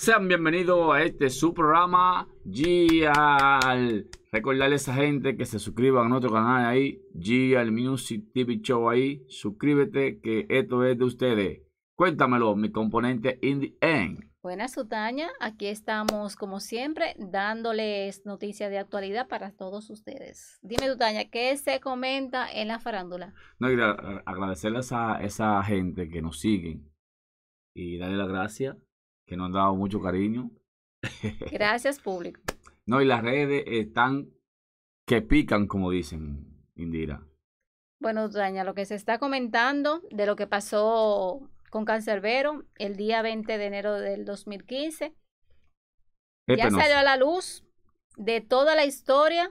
Sean bienvenidos a este su programa Gial. Recordarle a esa gente que se suscriban a nuestro canal ahí, Gial Music TV Show ahí. Suscríbete que esto es de ustedes. Cuéntamelo, mi componente indie the end. Buenas, Sutaña. Aquí estamos, como siempre, dándoles noticias de actualidad para todos ustedes. Dime, Sutaña, ¿qué se comenta en la farándula? No, agradecerles a esa gente que nos sigue y darle las gracias que nos han dado mucho cariño. Gracias, público. No, y las redes están que pican, como dicen, Indira. Bueno, Doña, lo que se está comentando de lo que pasó con Cancerbero el día 20 de enero del 2015. ya salió a la luz de toda la historia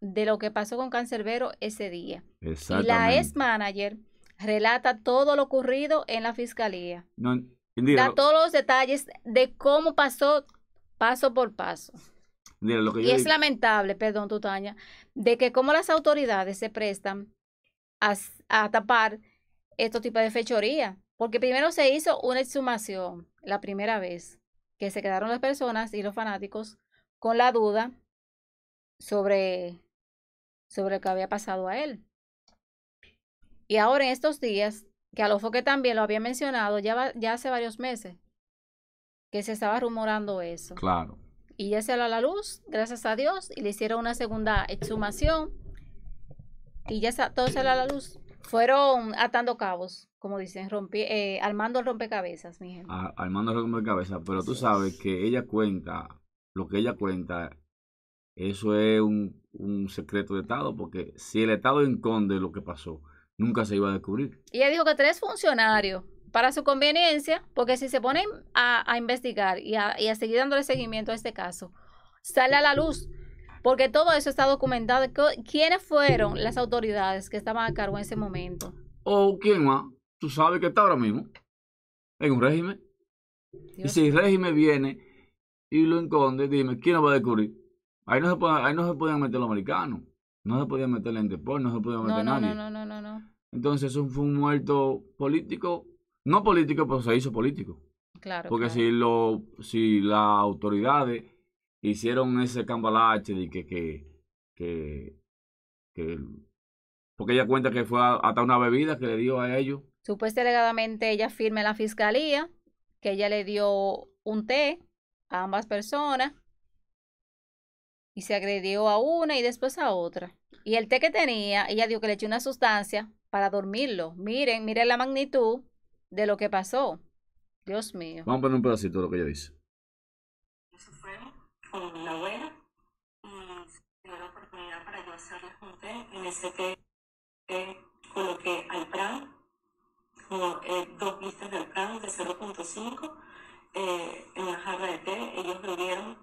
de lo que pasó con Cancerbero ese día. Y la ex manager relata todo lo ocurrido en la fiscalía. No, da todos los detalles de cómo pasó paso por paso. y es lamentable, perdón, Tutaña, de que cómo las autoridades se prestan a, a tapar estos tipos de fechoría. Porque primero se hizo una exhumación, la primera vez, que se quedaron las personas y los fanáticos con la duda sobre, sobre lo que había pasado a él. Y ahora en estos días que a lo foque también lo había mencionado ya, ya hace varios meses, que se estaba rumorando eso. Claro. Y ya se la a la luz, gracias a Dios, y le hicieron una segunda exhumación y ya todo se a la luz. Fueron atando cabos, como dicen, eh, armando el rompecabezas, mi gente. Ah, armando el rompecabezas, pero tú sabes que ella cuenta, lo que ella cuenta, eso es un, un secreto de Estado, porque si el Estado enconde lo que pasó, nunca se iba a descubrir. Y ella dijo que tres funcionarios para su conveniencia, porque si se ponen a, investigar y a, seguir dándole seguimiento a este caso, sale a la luz, porque todo eso está documentado. ¿Quiénes fueron las autoridades que estaban a cargo en ese momento? O quién más, tú sabes que está ahora mismo en un régimen. Y si el régimen viene y lo enconde, dime, ¿quién lo va a descubrir? ahí no se pueden meter los americanos. No se podía meterle en deporte, no se podía meter en nadie. No, no, no, no, no. Entonces eso fue un muerto político, no político, pero se hizo político. Claro. Porque si lo, si las autoridades hicieron ese cambalache de que, que, que, que porque ella cuenta que fue hasta una bebida que le dio a ellos. Supuestamente ella firme la fiscalía, que ella le dio un té a ambas personas y se agredió a una y después a otra. Y el té que tenía, ella dijo que le echó una sustancia para dormirlo. Miren, miren la magnitud de lo que pasó. Dios mío. Vamos a poner un pedacito de lo que ella dice. Eso fue con eh, la abuela. Me dio la oportunidad para yo hacerle un té. En ese té, eh, coloqué al plan, como, eh, dos vistas del plan de 0.5 eh, en la jarra de té. Ellos bebieron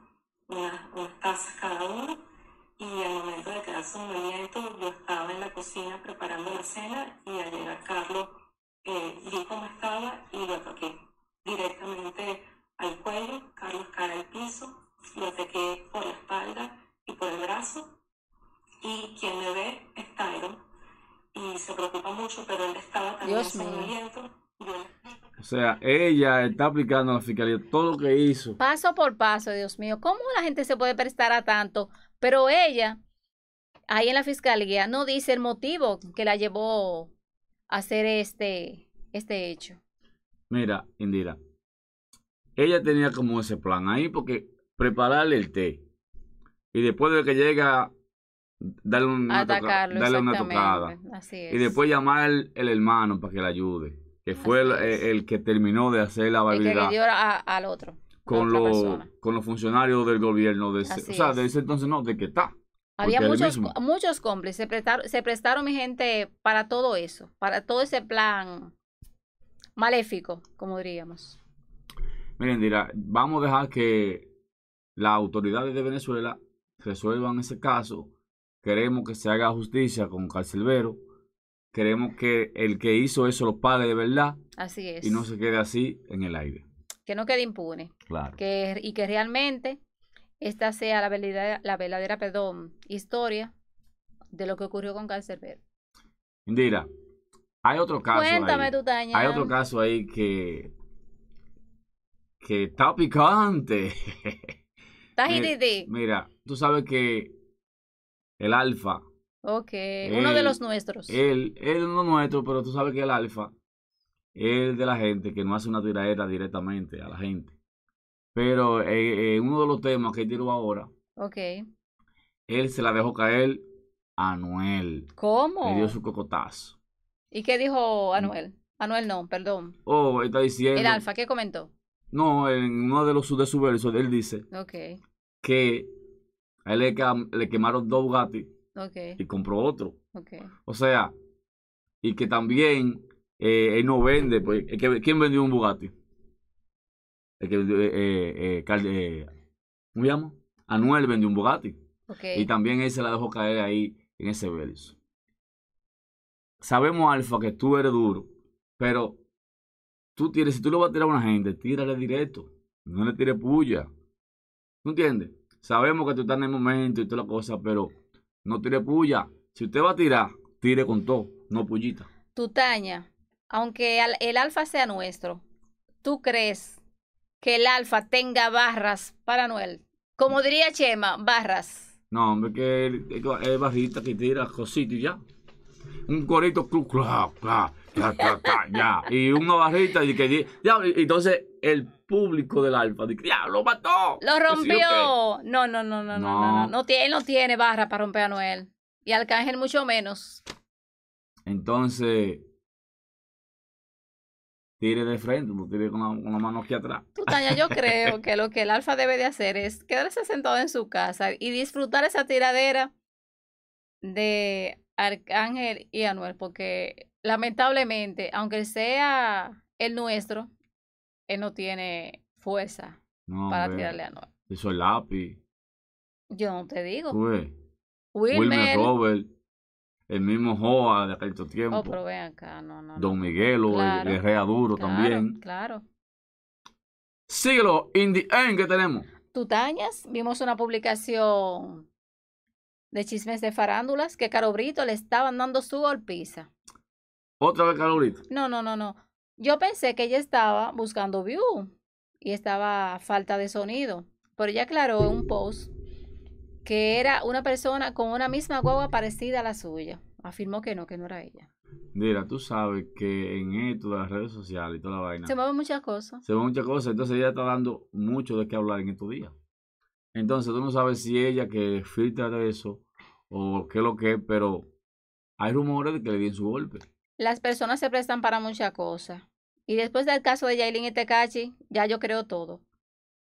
unas, pues, tazas cada uno y al momento de quedarse un movimiento yo estaba en la cocina preparando la cena y al llegar Carlos eh, vi cómo estaba y lo toqué directamente al cuello, Carlos cae al piso, lo ataqué por la espalda y por el brazo y quien me ve es Tyron y se preocupa mucho, pero él estaba también en o sea, ella está aplicando a la fiscalía todo lo que hizo. Paso por paso, Dios mío. ¿Cómo la gente se puede prestar a tanto? Pero ella, ahí en la fiscalía, no dice el motivo que la llevó a hacer este, este hecho. Mira, Indira, ella tenía como ese plan ahí porque prepararle el té. Y después de que llega, darle, una, una tocada. Y después llamar al el hermano para que la ayude que fue eh, el, que terminó de hacer la barbaridad. que dio al otro. Con, los, con los funcionarios del gobierno. De ese, o sea, de ese entonces no, de que está. Había muchos, muchos cómplices. Se prestaron, se prestaron, mi gente, para todo eso. Para todo ese plan maléfico, como diríamos. Miren, dirá, vamos a dejar que las autoridades de Venezuela resuelvan ese caso. Queremos que se haga justicia con Carcelvero Queremos que el que hizo eso lo pague de verdad. Así es. Y no se quede así en el aire. Que no quede impune. Claro. Que, y que realmente esta sea la verdadera, la verdadera perdón, historia de lo que ocurrió con Verde. Indira, hay otro caso. Cuéntame taña. Hay otro caso ahí que. que está picante. Está mira, mira, tú sabes que el Alfa Ok, uno de los nuestros. Él, él es uno nuestro, pero tú sabes que el alfa es de la gente que no hace una tiradera directamente a la gente. Pero eh, en uno de los temas que él tiró ahora, okay. él se la dejó caer a Anuel. ¿Cómo? Le dio su cocotazo. ¿Y qué dijo mm. Anuel? Anuel no, perdón. Oh, está diciendo. El alfa, ¿qué comentó? No, en uno de los de sus versos, él dice okay. que a él le, quemaron dos gatos y compró otro. O sea, y que también eh, él no vende. Pues, ¿Quién vendió un Bugatti? El que, eh, eh, eh llama? Anuel vendió un Bugatti. Y también él se la dejó caer ahí en ese verso. Sabemos, Alfa, que tú eres duro, pero tú tienes, si tú lo vas a tirar a una gente, tírale directo. No le tires puya. ¿Tú entiendes? Sabemos que tú estás en el momento y toda la cosa, pero no tire puya. Si usted va a tirar, tire con todo, no pullita. Tutaña, aunque el alfa sea nuestro, ¿tú crees que el alfa tenga barras para Noel? Como diría Chema, barras. No, hombre, que es barrita que tira cositas y ya. Un corito, clu, clu, clu, clu Y una barrita y que... Ya, entonces el público del Alfa. ya lo mató! ¡Lo rompió! No, no, no, no, no, no, no. tiene, no tiene barra para romper a Noel. Y Arcángel mucho menos. Entonces, tire de frente, no tire con la, mano aquí atrás. yo creo que lo que el Alfa debe de hacer es quedarse sentado en su casa y disfrutar esa tiradera de Arcángel y Anuel, porque lamentablemente, aunque sea el nuestro, él no tiene fuerza para tirarle a Noel. Eso es lápiz. Yo no te digo. Wilmer, Robert, el mismo Joa de aquel oh, tiempo. Oh, pero acá, no, no. Don Miguel o el, Duro también. Claro. Siglo in the end que tenemos. Tutañas, vimos una publicación de chismes de farándulas que Caro Brito le estaban dando su golpiza. ¿Otra vez Caro No, no, no, no. Yo pensé que ella estaba buscando view y estaba falta de sonido, pero ella aclaró en un post que era una persona con una misma guagua parecida a la suya. Afirmó que no, que no era ella. Mira, tú sabes que en esto de las redes sociales y toda la vaina. Se mueven muchas cosas. Se mueven muchas cosas, entonces ella está dando mucho de qué hablar en estos días. Entonces tú no sabes si ella que filtra de eso o qué es lo que es, pero hay rumores de que le dieron su golpe. Las personas se prestan para muchas cosas. Y después del caso de Yailin y Tekachi, ya yo creo todo.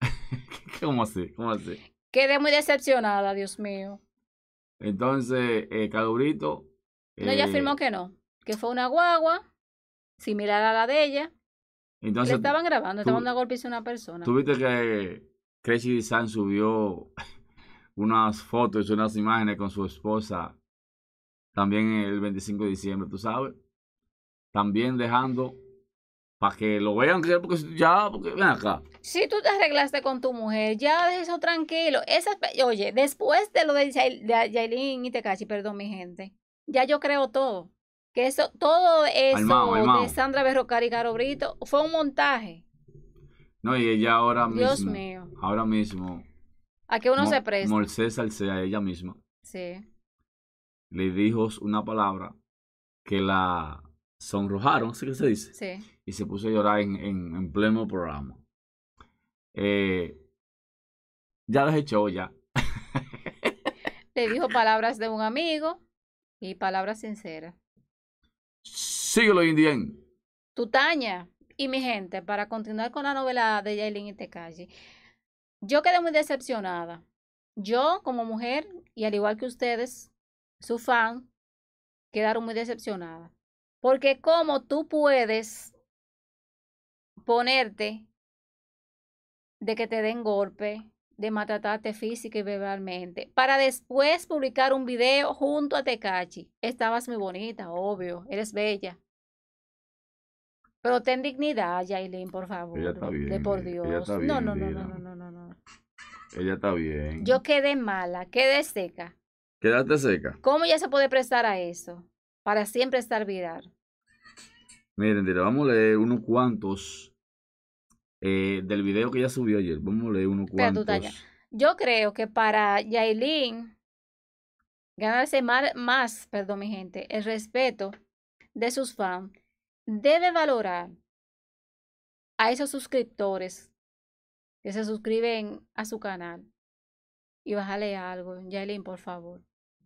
¿Cómo así? ¿Cómo así? Quedé muy decepcionada, Dios mío. Entonces, eh, No, ella afirmó eh, que no. Que fue una guagua, similar a la de ella. Entonces. estaban grabando, estaban dando golpes a una persona. Tuviste que Crazy San subió unas fotos, unas imágenes con su esposa también el 25 de diciembre, tú sabes. También dejando para que lo vean, porque ya, porque ven acá. Si tú te arreglaste con tu mujer, ya de eso tranquilo. oye, después de lo de, Jailin de y Tecachi, perdón, mi gente, ya yo creo todo. Que eso, todo eso de Sandra Berrocar y Caro Brito fue un montaje. No, y ella ahora mismo. Dios mío. Ahora mismo. A que uno se presta. Morcés Salcea, ella misma. Sí. Le dijo una palabra que la sonrojaron, ¿sí que se dice? Sí. Y se puso a llorar en, pleno programa. Eh, ya las echó ya. Le dijo palabras de un amigo y palabras sinceras. Síguelo, Indien. Tutaña y mi gente, para continuar con la novela de Yailin y calle, Yo quedé muy decepcionada. Yo, como mujer, y al igual que ustedes, su fan, quedaron muy decepcionadas. Porque cómo tú puedes ponerte de que te den golpe, de maltratarte física y verbalmente, para después publicar un video junto a Tecachi. Estabas muy bonita, obvio, eres bella. Pero ten dignidad, Yailin, por favor. Eh, ella está bien. por Dios. no, no, no, no, no, no, no, Ella está bien. Yo quedé mala, quedé seca. Quedaste seca. ¿Cómo ya se puede prestar a eso? para siempre estar viral. Miren, vamos a leer unos cuantos eh, del video que ya subió ayer. Vamos a leer unos cuantos. Yo creo que para Yailin ganarse más, perdón mi gente, el respeto de sus fans, debe valorar a esos suscriptores que se suscriben a su canal y bájale algo. Yailin, por favor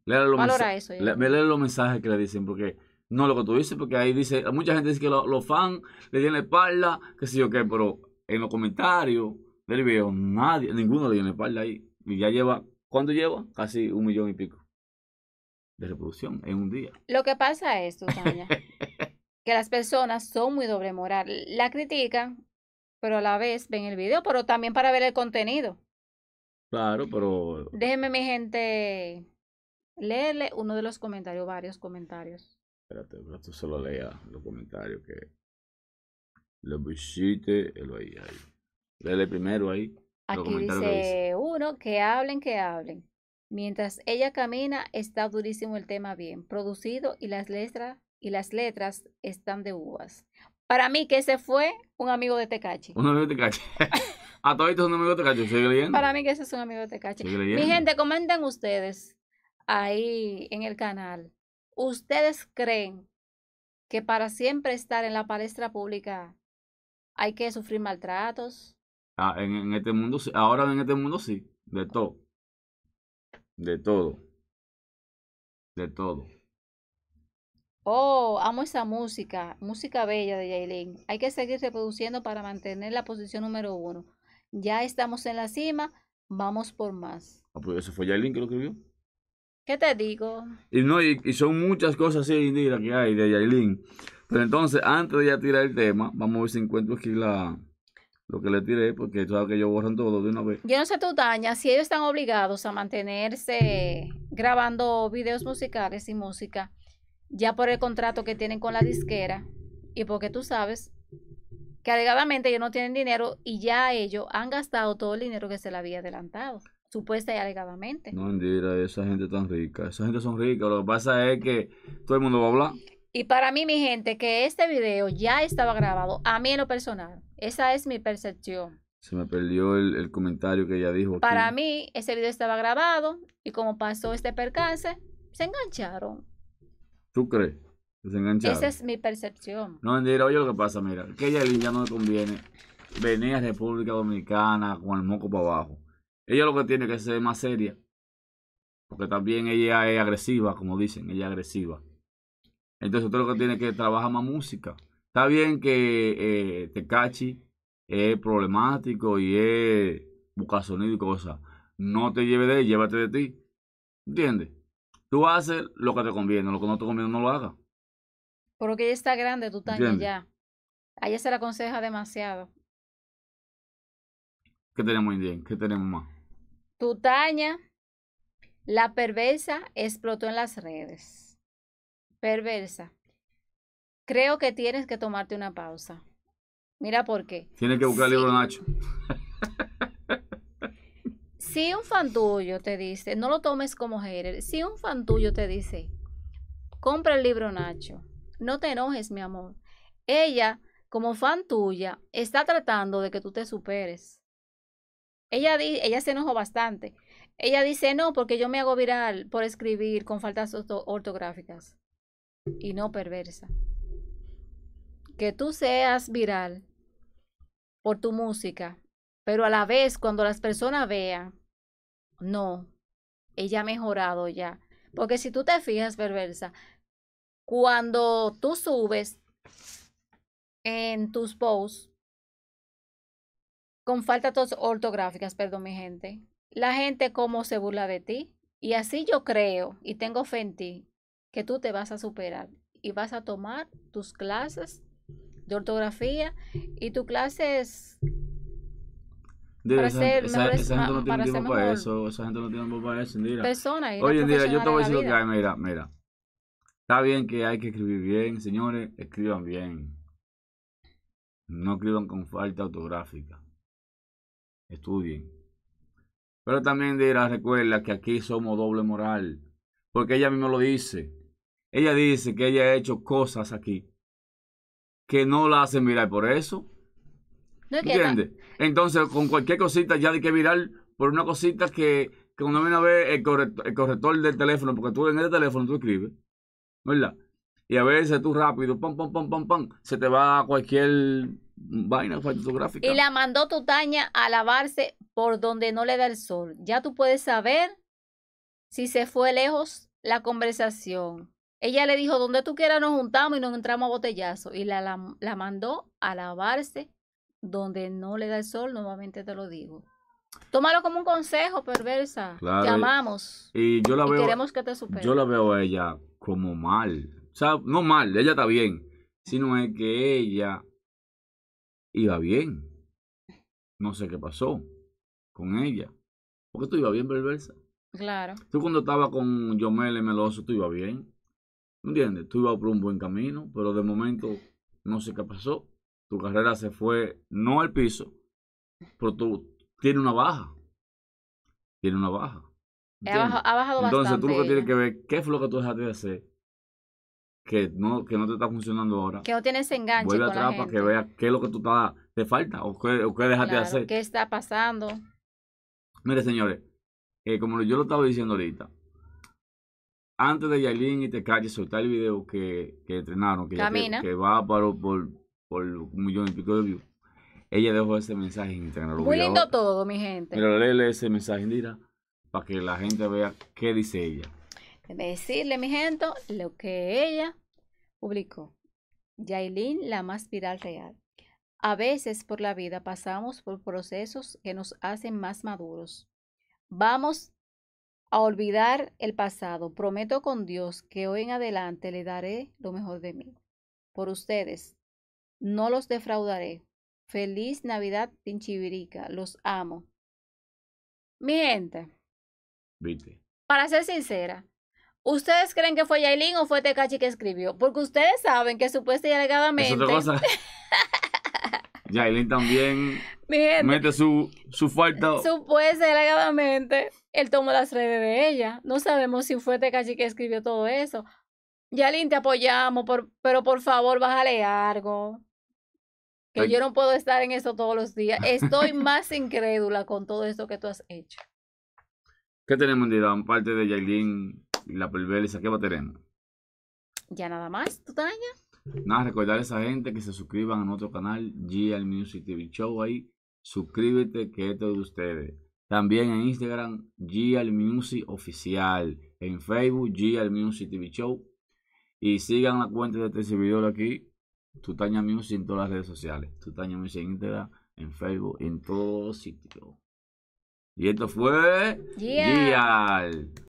los, Valora eso, los mensajes que le dicen, porque no lo que tú dices, porque ahí dice, mucha gente dice que los fans le tienen la espalda, qué sé yo qué, pero en los comentarios del video, nadie, ninguno le tiene la espalda ahí. Y ya lleva, ¿cuánto lleva? Casi un millón y pico de reproducción en un día. Lo que pasa es, que las personas son muy doble moral. La critican, pero a la vez ven el video, pero también para ver el contenido. Claro, pero... Déjenme mi gente leerle uno de los comentarios, varios comentarios. Espérate, pero tú solo lea los comentarios que lo visite, lo ahí, ahí. Léele primero ahí. Aquí dice, uno, que hablen, que hablen. Mientras ella camina, está durísimo el tema bien producido y las letras y las letras están de uvas. Para mí que ese fue un amigo de Tecachi. Un amigo de Tecachi. A es un amigo de Tecachi. Sigue leyendo. Para mí que ese es un amigo de Tecachi. Mi gente, comenten ustedes ahí en el canal. ¿Ustedes creen que para siempre estar en la palestra pública hay que sufrir maltratos? Ah, en, este mundo Ahora en este mundo sí. De todo. De todo. De todo. Oh, amo esa música, música bella de Yailin. Hay que seguir reproduciendo para mantener la posición número uno. Ya estamos en la cima, vamos por más. Ah, pues, eso fue que lo escribió. ¿Qué te digo? Y, no, y, son muchas cosas así, Indira, que hay de Yailin. Pero entonces, antes de ya tirar el tema, vamos a ver si encuentro aquí la, lo que le tiré, porque sabes que ellos borran todo de una vez. Yo no sé tu Daña, si ellos están obligados a mantenerse grabando videos musicales y música, ya por el contrato que tienen con la disquera, y porque tú sabes que alegadamente ellos no tienen dinero y ya ellos han gastado todo el dinero que se les había adelantado supuesta y alegadamente. No, mentira, esa gente tan rica, esa gente son ricas, lo que pasa es que todo el mundo va a hablar. Y para mí, mi gente, que este video ya estaba grabado, a mí en lo personal, esa es mi percepción. Se me perdió el, comentario que ella dijo. Para mí, ese video estaba grabado y como pasó este percance, se engancharon. ¿Tú crees? se engancharon. Esa es mi percepción. No, mentira, oye lo que pasa, mira, que ella ya no le conviene venir a República Dominicana con el moco para abajo. Ella lo que tiene que ser más seria. Porque también ella es agresiva, como dicen, ella es agresiva. Entonces usted lo que tiene que trabajar más música. Está bien que te eh, Tecachi es problemático y es busca sonido y cosas. No te lleve de él, llévate de ti. ¿Entiendes? Tú haces lo que te conviene, lo que no te conviene no lo hagas. Porque ella está grande, tu estás ya. A ella se la aconseja demasiado. ¿Qué tenemos, bien? ¿Qué tenemos más? taña, la perversa explotó en las redes. Perversa. Creo que tienes que tomarte una pausa. Mira por qué. Tienes que buscar el libro Nacho. si un fan tuyo te dice, no lo tomes como hater, si un fan tuyo te dice, compra el libro Nacho, no te enojes, mi amor. Ella, como fan tuya, está tratando de que tú te superes. Ella, se enojó bastante. Ella dice, no, porque yo me hago viral por escribir con faltas ortográficas y no perversa. Que tú seas viral por tu música, pero a la vez cuando las personas vean, no, ella ha mejorado ya. Porque si tú te fijas, perversa, cuando tú subes en tus posts con faltas ortográficas, perdón mi gente. La gente cómo se burla de ti. Y así yo creo y tengo fe en ti que tú te vas a superar y vas a tomar tus clases de ortografía y tus clases es para ser esa, gente no tiene tiempo para eso, esa gente no tiene tiempo para eso. Mira, yo te voy a decir lo que hay, mira, mira. Está bien que hay que escribir bien, señores, escriban bien. No escriban con falta ortográfica estudien. Pero también dirá, recuerda que aquí somos doble moral, porque ella mismo lo dice. Ella dice que ella ha hecho cosas aquí que no la hacen mirar. por eso. ¿Entiendes? Entonces, con cualquier cosita ya hay que mirar por una cosita que, cuando viene a ver el corrector, el corrector del teléfono, porque tú en el teléfono tú escribes, ¿verdad? Y a veces tú rápido, pam, pam, pam, pam, pam, se te va a cualquier vaina fotográfica. Y la mandó tutaña a lavarse por donde no le da el sol. Ya tú puedes saber si se fue lejos la conversación. Ella le dijo, donde tú quieras nos juntamos y nos entramos a botellazo. Y la, la, mandó a lavarse donde no le da el sol, nuevamente te lo digo. Tómalo como un consejo, perversa. Llamamos Y yo la veo. queremos que te supere. Yo la veo a ella como mal. O sea, no mal, ella está bien. Sino es que ella iba bien. No sé qué pasó con ella. Porque tú ibas bien perversa. Claro. Tú cuando estabas con Yomel Meloso, tú ibas bien. ¿Me entiendes? Tú ibas por un buen camino, pero de momento no sé qué pasó. Tu carrera se fue, no al piso, pero tú tienes una baja. Tiene una baja. Ha, bajado Entonces tú lo que tienes ¿eh? que ver, ¿qué fue lo que tú dejaste de hacer? que no, que no te está funcionando ahora. Que no tienes enganche. Vuelve atrás para que veas qué es lo que tú te falta o qué, o dejaste hacer. ¿Qué está pasando? Mire, señores, eh, como yo lo estaba diciendo ahorita, antes de Yailin y te Tecache soltar el video que, que entrenaron, que, va para, por, por un millón y pico de views, ella dejó ese mensaje en Muy lindo todo, mi gente. Pero léele ese mensaje, Indira, para que la gente vea qué dice ella. Debe decirle, mi gente, lo que ella publicó. Yailin, la más viral real. A veces por la vida pasamos por procesos que nos hacen más maduros. Vamos a olvidar el pasado. Prometo con Dios que hoy en adelante le daré lo mejor de mí. Por ustedes, no los defraudaré. Feliz Navidad, Tinchibirica. Los amo. Mi gente. Para ser sincera, ¿Ustedes creen que fue Yailin o fue Tekachi que escribió? Porque ustedes saben que supuesta y alegadamente. Es otra cosa. también mete su, su falta. Supuesta y alegadamente, él tomó las redes de ella. No sabemos si fue Tekachi que escribió todo eso. Yailin, te apoyamos, por, pero por favor, bájale algo. Que yo no puedo estar en eso todos los días. Estoy más incrédula con todo esto que tú has hecho. ¿Qué tenemos en parte de Yailin la polveliza, ¿qué a tener Ya nada más, tutaña Nada, recordar a esa gente que se suscriban a nuestro canal GL Music TV Show ahí. Suscríbete que esto es de ustedes. También en Instagram, GL Music Oficial. En Facebook, GL Music TV Show. Y sigan la cuenta de este servidor aquí, Tutaña Music en todas las redes sociales. Tutaña Music en Instagram, en Facebook, en todos sitios. Y esto fue